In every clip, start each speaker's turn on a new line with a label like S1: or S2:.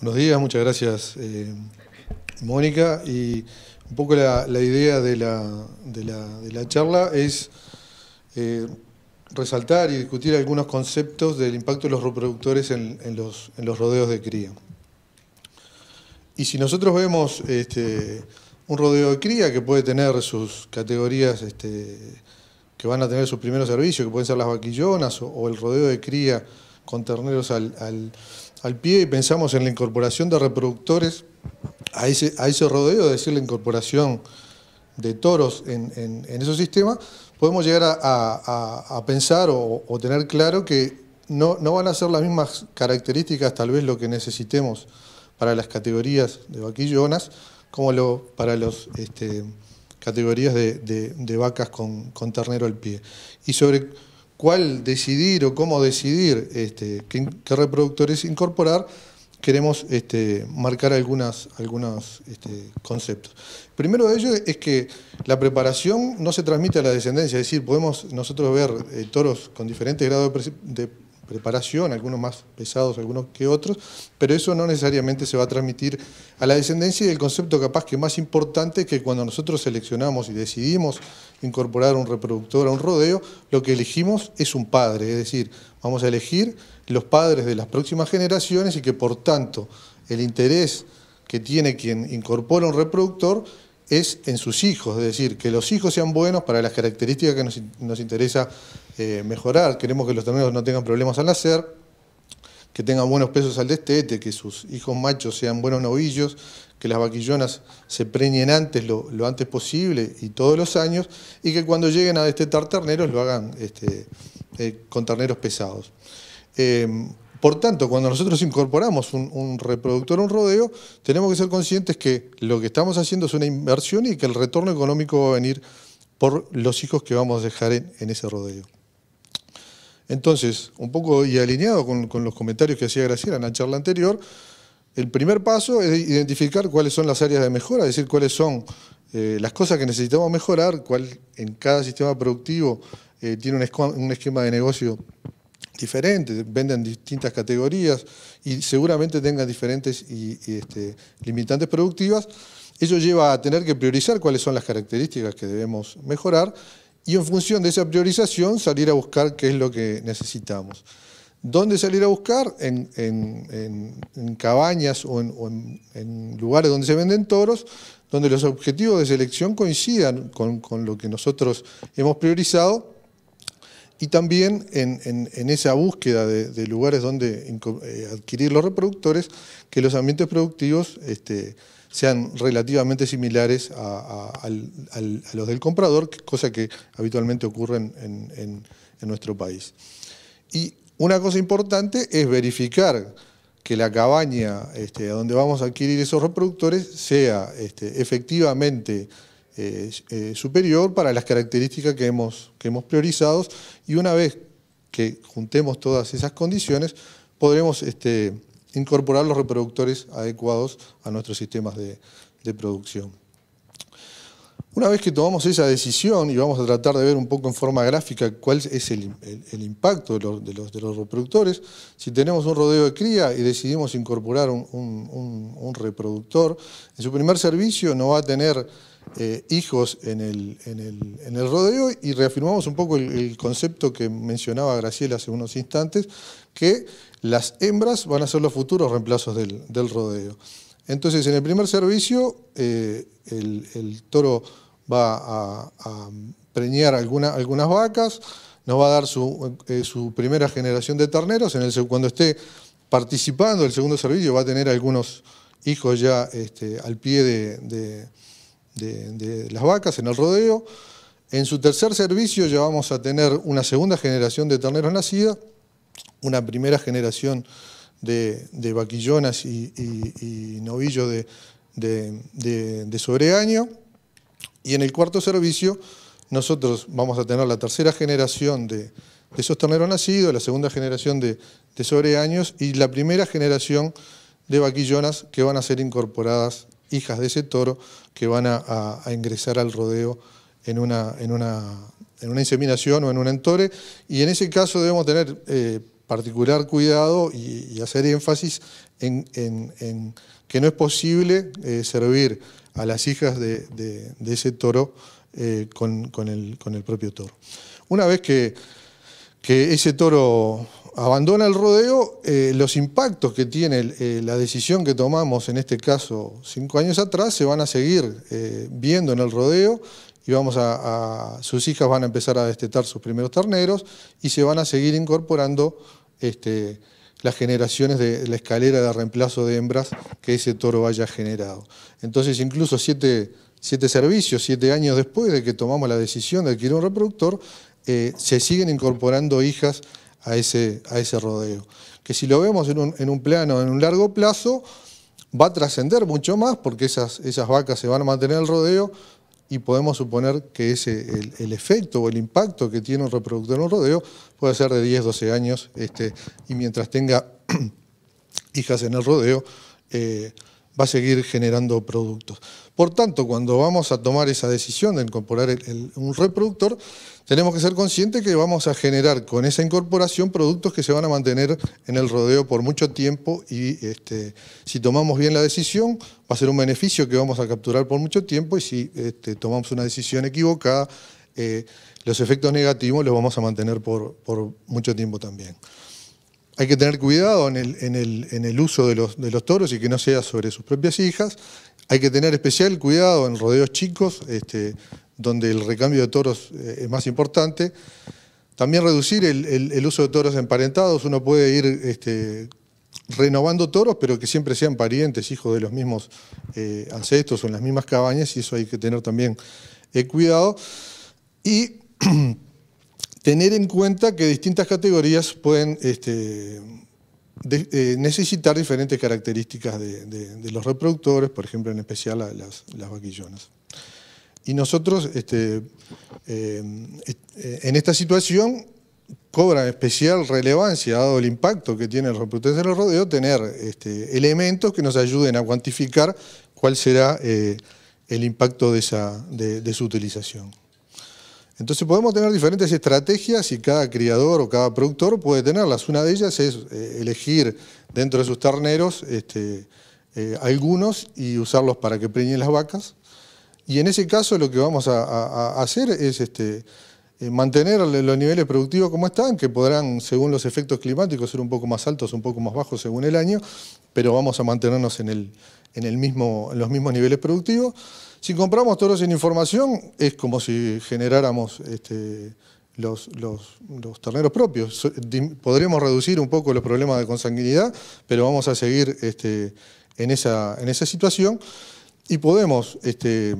S1: Buenos días, muchas gracias eh, Mónica. Y un poco la, idea de la, charla es eh, resaltar y discutir algunos conceptos del impacto de los reproductores en, los, en los, rodeos de cría. Y si nosotros vemos este, un rodeo de cría que puede tener sus categorías este, que van a tener sus primeros servicios, que pueden ser las vaquillonas o, el rodeo de cría con terneros al al pie y pensamos en la incorporación de reproductores a ese, a ese rodeo, es decir, la incorporación de toros en, en, esos sistemas, podemos llegar a, pensar o, tener claro que no, no, van a ser las mismas características tal vez lo que necesitemos para las categorías de vaquillonas como lo, para las este, categorías de, vacas con, ternero al pie. Y sobre cuál decidir o cómo decidir este, qué, reproductores incorporar, queremos este, marcar algunos este, conceptos. Primero de ellos es que la preparación no se transmite a la descendencia, es decir, podemos nosotros ver eh, toros con diferentes grados de, de preparación, algunos más pesados, algunos que otros, pero eso no necesariamente se va a transmitir a la descendencia y el concepto capaz que más importante que cuando nosotros seleccionamos y decidimos incorporar un reproductor a un rodeo, lo que elegimos es un padre, es decir, vamos a elegir los padres de las próximas generaciones y que por tanto el interés que tiene quien incorpora un reproductor es en sus hijos, es decir, que los hijos sean buenos para las características que nos, interesa eh, mejorar. Queremos que los terneros no tengan problemas al nacer, que tengan buenos pesos al destete, que sus hijos machos sean buenos novillos, que las vaquillonas se preñen antes, lo, antes posible y todos los años, y que cuando lleguen a destetar terneros lo hagan este, eh, con terneros pesados. Eh, por tanto, cuando nosotros incorporamos un, reproductor a un rodeo, tenemos que ser conscientes que lo que estamos haciendo es una inversión y que el retorno económico va a venir por los hijos que vamos a dejar en, ese rodeo. Entonces, un poco y alineado con, los comentarios que hacía Graciela en la charla anterior, el primer paso es identificar cuáles son las áreas de mejora, es decir, cuáles son eh, las cosas que necesitamos mejorar, cuál en cada sistema productivo eh, tiene un, esquema de negocio diferentes, venden distintas categorías y seguramente tengan diferentes este, limitantes productivas. Eso lleva a tener que priorizar cuáles son las características que debemos mejorar y en función de esa priorización salir a buscar qué es lo que necesitamos. ¿Dónde salir a buscar? En, cabañas o, en, lugares donde se venden toros, donde los objetivos de selección coincidan con lo que nosotros hemos priorizado y también en, esa búsqueda de, lugares donde eh, adquirir los reproductores, que los ambientes productivos este, sean relativamente similares a, los del comprador, cosa que habitualmente ocurre en, nuestro país. Y una cosa importante es verificar que la cabaña este, donde vamos a adquirir esos reproductores sea este, efectivamente eh, superior para las características que hemos, que hemos priorizado y una vez que juntemos todas esas condiciones podremos este, incorporar los reproductores adecuados a nuestros sistemas de, producción. Una vez que tomamos esa decisión y vamos a tratar de ver un poco en forma gráfica cuál es el, impacto de los, de, los, reproductores, si tenemos un rodeo de cría y decidimos incorporar un reproductor, en su primer servicio no va a tener eh, hijos en el, en, el, rodeo y reafirmamos un poco el, concepto que mencionaba Graciela hace unos instantes, que las hembras van a ser los futuros reemplazos del, rodeo. Entonces, en el primer servicio, eh, el, toro va a, preñar algunas vacas, nos va a dar su, eh, primera generación de terneros, en el, cuando esté participando el segundo servicio va a tener algunos hijos ya este, al pie de de, las vacas en el rodeo. En su tercer servicio ya vamos a tener una segunda generación de terneros nacidos, una primera generación de, vaquillonas y, novillos de, de, sobreaño. Y en el cuarto servicio nosotros vamos a tener la tercera generación de, esos terneros nacidos, la segunda generación de, sobreaños y la primera generación de vaquillonas que van a ser incorporadas hijas de ese toro que van a, ingresar al rodeo en una, en, una, en una, inseminación o en un entore. Y en ese caso debemos tener eh, particular cuidado y, hacer énfasis en, que no es posible eh, servir a las hijas de, ese toro eh, con, el, con el propio toro. Una vez que que ese toro abandona el rodeo, eh, los impactos que tiene eh, la decisión que tomamos, en este caso cinco años atrás, se van a seguir eh, viendo en el rodeo y vamos a, sus hijas van a empezar a destetar sus primeros terneros y se van a seguir incorporando este, las generaciones de la escalera de reemplazo de hembras que ese toro haya generado. Entonces, incluso siete, siete servicios, siete años después de que tomamos la decisión de adquirir un reproductor, eh, se siguen incorporando hijas a ese, a ese rodeo. Que si lo vemos en un, plano, en un largo plazo, va a trascender mucho más porque esas, vacas se van a mantener en el rodeo y podemos suponer que ese, el, efecto o el impacto que tiene un reproductor en un rodeo puede ser de 10, 12 años este, y mientras tenga hijas en el rodeo eh, va a seguir generando productos. Por tanto, cuando vamos a tomar esa decisión de incorporar un reproductor, tenemos que ser conscientes que vamos a generar con esa incorporación productos que se van a mantener en el rodeo por mucho tiempo y este, si tomamos bien la decisión va a ser un beneficio que vamos a capturar por mucho tiempo y si este, tomamos una decisión equivocada, eh, los efectos negativos los vamos a mantener por, mucho tiempo también. Hay que tener cuidado en el, uso de los, toros y que no sea sobre sus propias hijas. Hay que tener especial cuidado en rodeos chicos, este, donde el recambio de toros eh, es más importante. También reducir el, uso de toros emparentados. Uno puede ir este, renovando toros, pero que siempre sean parientes, hijos de los mismos eh, ancestros o en las mismas cabañas, y eso hay que tener también eh, cuidado. Y tener en cuenta que distintas categorías pueden este, eh, necesitar diferentes características de, los reproductores, por ejemplo, en especial las, vaquillonas. Y nosotros, este, eh, eh, en esta situación, cobra especial relevancia, dado el impacto que tiene el reproductor en los rodeos, tener este, elementos que nos ayuden a cuantificar cuál será el impacto de su utilización. Entonces podemos tener diferentes estrategias y cada criador o cada productor puede tenerlas. Una de ellas es eh, elegir dentro de sus terneros este, eh, algunos y usarlos para que preñen las vacas. Y en ese caso lo que vamos a, a hacer es este, eh, mantener los niveles productivos como están, que podrán, según los efectos climáticos, ser un poco más altos, un poco más bajos según el año, pero vamos a mantenernos en, los mismos niveles productivos. Si compramos toros sin información, es como si generáramos este, los, terneros propios. Podremos reducir un poco los problemas de consanguinidad, pero vamos a seguir este, en esa situación y podemos este,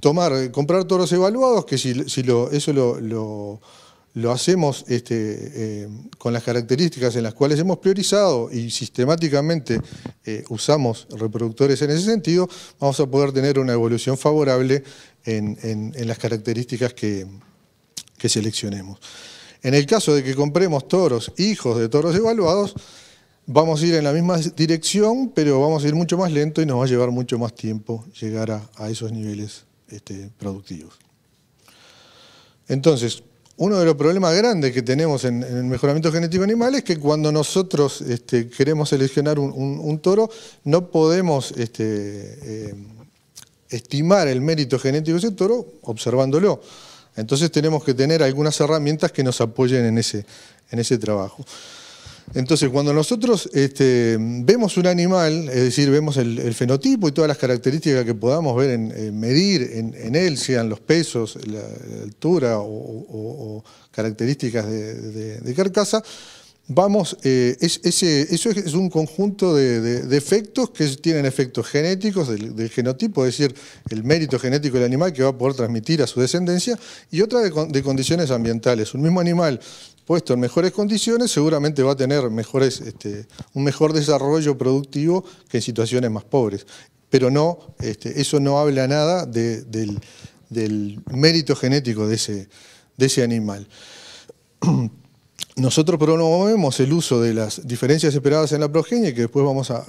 S1: tomar, comprar toros evaluados, que si, lo, eso lo, hacemos este, eh, con las características en las cuales hemos priorizado y sistemáticamente eh, usamos reproductores en ese sentido, vamos a poder tener una evolución favorable en, las características que, que seleccionemos. En el caso de que compremos toros, hijos de toros evaluados, vamos a ir en la misma dirección, pero vamos a ir mucho más lento y nos va a llevar mucho más tiempo llegar a, esos niveles este, productivos. Entonces, uno de los problemas grandes que tenemos en, el mejoramiento genético animal es que cuando nosotros este, queremos seleccionar un, toro, no podemos este, eh, estimar el mérito genético de ese toro observándolo. Entonces tenemos que tener algunas herramientas que nos apoyen en ese trabajo. Entonces, cuando nosotros este, vemos un animal, es decir, vemos el, fenotipo y todas las características que podamos ver, en, medir en, él, sean los pesos, la, altura o, características de carcasa, vamos, eh, eso es un conjunto de, efectos que tienen efectos genéticos del, genotipo, es decir, el mérito genético del animal que va a poder transmitir a su descendencia, y otra de, condiciones ambientales. Un mismo animal puesto en mejores condiciones seguramente va a tener mejores, este, un mejor desarrollo productivo que en situaciones más pobres. Pero no, este, eso no habla nada del, mérito genético de ese animal. nosotros promovemos el uso de las diferencias esperadas en la progenie, que después vamos a,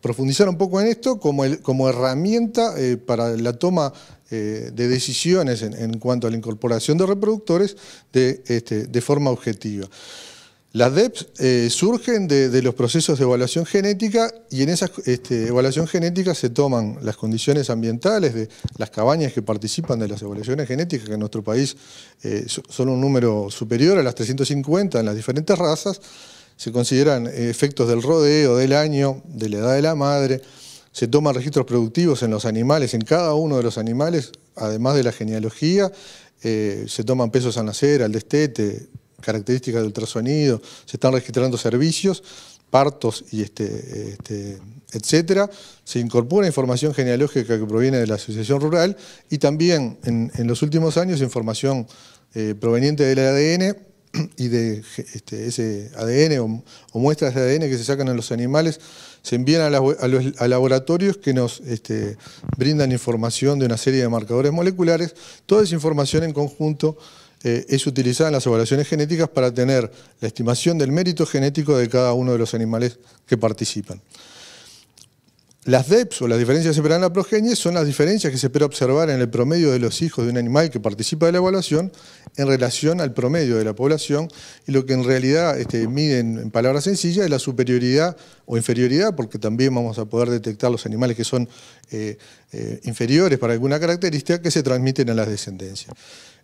S1: profundizar un poco en esto, como, herramienta eh, para la toma eh, de decisiones en, cuanto a la incorporación de reproductores de este, forma objetiva. Las DEPs eh, surgen de, los procesos de evaluación genética y en esa este, evaluación genética se toman las condiciones ambientales de las cabañas que participan de las evaluaciones genéticas, que en nuestro país eh, son un número superior a las 350 en las diferentes razas. Se consideran eh, efectos del rodeo, del año, de la edad de la madre. Se toman registros productivos en los animales, en cada uno de los animales, además de la genealogía. se toman pesos al nacer, al destete, características de ultrasonido, se están registrando servicios, partos y este, este, etcétera, se incorpora información genealógica que proviene de la Asociación Rural y también en, los últimos años información eh, proveniente del ADN y de este, ese ADN o, muestras de ADN que se sacan en los animales se envían a, laboratorios que nos brindan información de una serie de marcadores moleculares. Toda esa información en conjunto eh, es utilizada en las evaluaciones genéticas para tener la estimación del mérito genético de cada uno de los animales que participan. Las DEPS o las diferencias que la progenie son las diferencias que se espera observar en el promedio de los hijos de un animal que participa de la evaluación en relación al promedio de la población y lo que en realidad este, miden en palabras sencillas es la superioridad o inferioridad, porque también vamos a poder detectar los animales que son eh, eh, inferiores para alguna característica que se transmiten a las descendencias.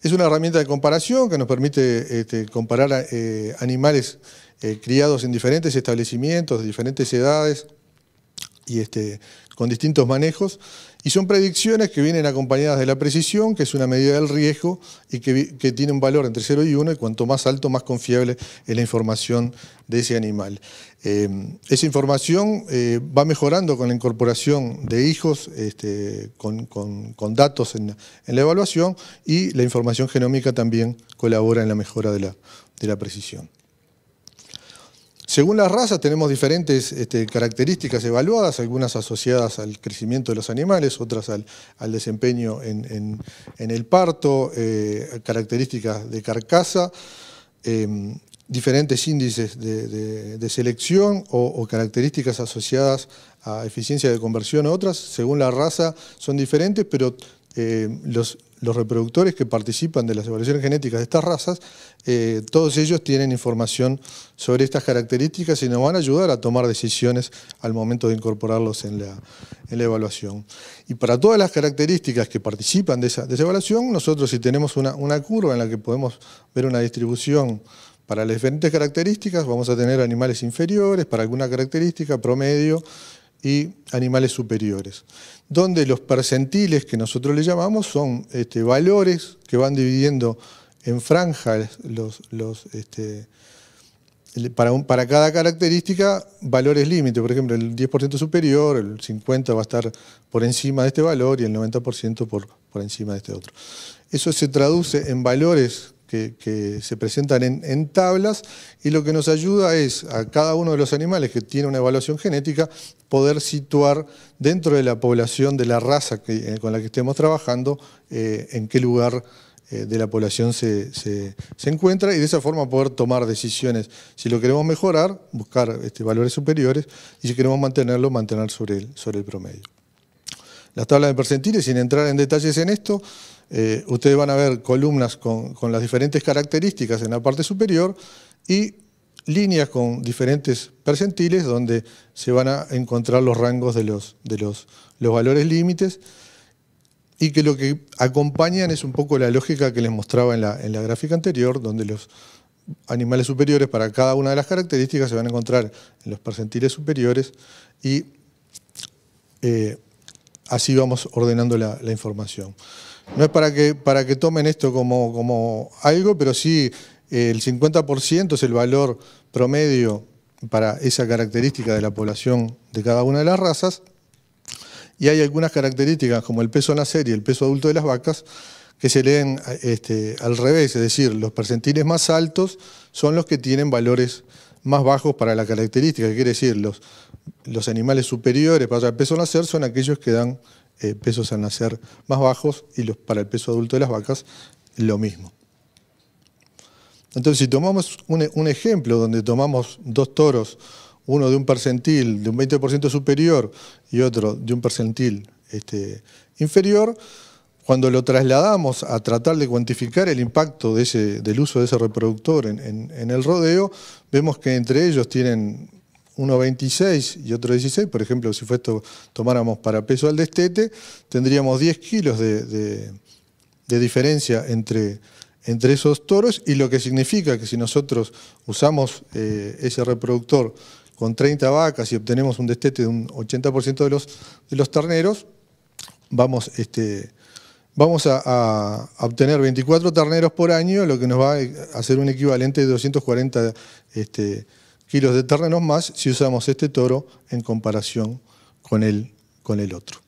S1: Es una herramienta de comparación que nos permite este, comparar eh, animales criados en diferentes establecimientos, de diferentes edades, y este, con distintos manejos. Y son predicciones que vienen acompañadas de la precisión, que es una medida del riesgo y que, tiene un valor entre 0 y 1, y cuanto más alto, más confiable es la información de ese animal. Eh, esa información eh, va mejorando con la incorporación de hijos, este, con, datos en, la evaluación, y la información genómica también colabora en la mejora de la precisión. Según las razas tenemos diferentes este, características evaluadas, algunas asociadas al crecimiento de los animales, otras al, desempeño en, el parto, eh, características de carcasa, em, diferentes índices de, selección o, características asociadas a eficiencia de conversión otras, según la raza son diferentes, pero eh, los los reproductores que participan de las evaluaciones genéticas de estas razas, eh, todos ellos tienen información sobre estas características y nos van a ayudar a tomar decisiones al momento de incorporarlos en la, en la evaluación. Y para todas las características que participan de esa, evaluación, nosotros si tenemos una, una curva en la que podemos ver una distribución para las diferentes características, vamos a tener animales inferiores, para alguna característica, promedio, y animales superiores, donde los percentiles que nosotros le llamamos son este, valores que van dividiendo en franjas los, los este, para, para, cada característica valores límite, por ejemplo, el 10% superior, el 50% va a estar por encima de este valor y el 90% por, por encima de este otro. Eso se traduce en valores que, se presentan en, tablas y lo que nos ayuda es a cada uno de los animales que tiene una evaluación genética poder situar dentro de la población de la raza eh, con la que estemos trabajando eh, en qué lugar eh, de la población se, encuentra y de esa forma poder tomar decisiones. Si lo queremos mejorar, buscar este, valores superiores y si queremos mantenerlo, mantener sobre el, sobre el promedio. Las tablas de percentiles, sin entrar en detalles en esto, eh, ustedes van a ver columnas con, las diferentes características en la parte superior y líneas con diferentes percentiles donde se van a encontrar los rangos de los, valores límites y que lo que acompañan es un poco la lógica que les mostraba en la, gráfica anterior, donde los animales superiores para cada una de las características se van a encontrar en los percentiles superiores y eh, así vamos ordenando la información. No es para que, para que tomen esto como, como algo, pero sí eh, el 50% es el valor promedio para esa característica de la población de cada una de las razas. Y hay algunas características, como el peso nacer y el peso adulto de las vacas, que se leen este, al revés, es decir, los percentiles más altos son los que tienen valores más bajos para la característica, quiere decir, los, los animales superiores para el peso nacer son aquellos que dan eh, pesos al nacer más bajos y los, para el peso adulto de las vacas lo mismo. Entonces, si tomamos un, ejemplo donde tomamos dos toros, uno de un percentil de un 20% superior y otro de un percentil este, inferior, cuando lo trasladamos a tratar de cuantificar el impacto del uso de ese reproductor en, el rodeo, vemos que entre ellos tienen 1,26 y otro 16, por ejemplo, si fue esto, tomáramos para peso al destete, tendríamos 10 kilos de, diferencia entre, entre esos toros y lo que significa que si nosotros usamos eh, ese reproductor con 30 vacas y obtenemos un destete de un 80% de los, de los terneros, vamos, este, vamos a, obtener 24 terneros por año, lo que nos va a hacer un equivalente de 240 este, kilos de terrenos más si usamos este toro en comparación con el, con el otro.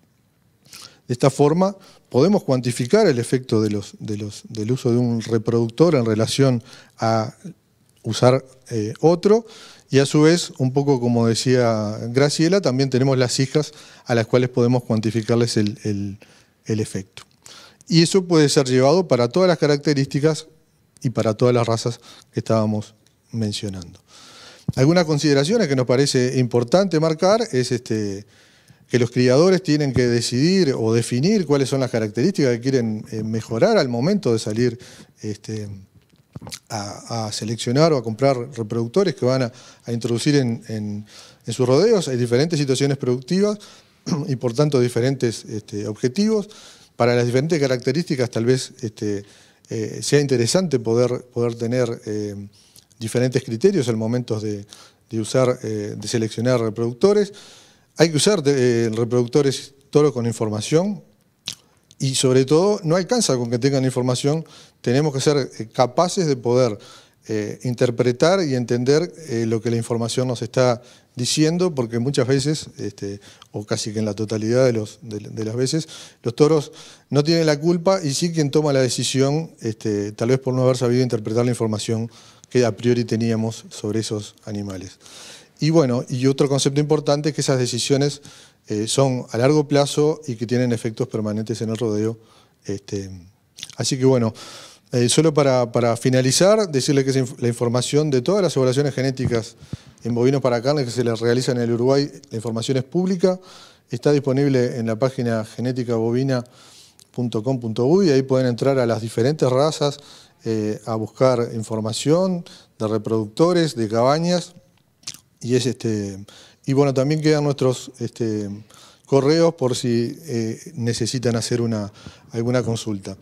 S1: De esta forma podemos cuantificar el efecto del uso de un reproductor en relación a usar eh, otro y a su vez, un poco como decía Graciela, también tenemos las hijas a las cuales podemos cuantificarles el efecto. Y eso puede ser llevado para todas las características y para todas las razas que estábamos mencionando. Algunas consideraciones que nos parece importante marcar es este, que los criadores tienen que decidir o definir cuáles son las características que quieren eh, mejorar al momento de salir este, a, seleccionar o a comprar reproductores que van a, introducir en, sus rodeos. Hay diferentes situaciones productivas y por tanto diferentes este, objetivos. Para las diferentes características tal vez este, eh, sea interesante poder, poder tener... Eh, diferentes criterios en momentos de, usar, eh, de seleccionar reproductores. Hay que usar eh, reproductores toros con información y sobre todo no alcanza con que tengan información, tenemos que ser eh, capaces de poder interpretar y entender lo que la información nos está diciendo, porque muchas veces, este, o casi que en la totalidad de, los, las veces, los toros no tienen la culpa y sí quien toma la decisión, este, tal vez por no haber sabido interpretar la información que a priori teníamos sobre esos animales. Y bueno, y otro concepto importante es que esas decisiones eh, son a largo plazo y que tienen efectos permanentes en el rodeo. Este, así que bueno, eh, solo para, finalizar, decirle que la información de todas las evaluaciones genéticas en bovinos para carne que se les realiza en el Uruguay, la información es pública, está disponible en la página y ahí pueden entrar a las diferentes razas eh, a buscar información de reproductores, de cabañas, y es este. Y bueno, también quedan nuestros este, correos por si eh, necesitan hacer una, alguna consulta.